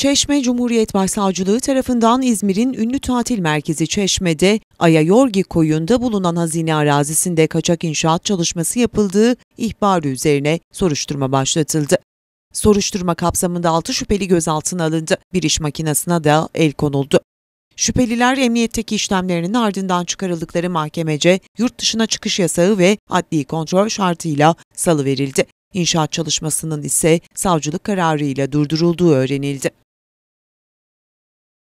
Çeşme Cumhuriyet Başsavcılığı tarafından İzmir'in ünlü tatil merkezi Çeşme'de Ayayorgi koyunda bulunan hazine arazisinde kaçak inşaat çalışması yapıldığı ihbarı üzerine soruşturma başlatıldı. Soruşturma kapsamında 6 şüpheli gözaltına alındı. Bir iş makinesine de el konuldu. Şüpheliler emniyetteki işlemlerinin ardından çıkarıldıkları mahkemece yurt dışına çıkış yasağı ve adli kontrol şartıyla salıverildi. İnşaat çalışmasının ise savcılık kararıyla durdurulduğu öğrenildi.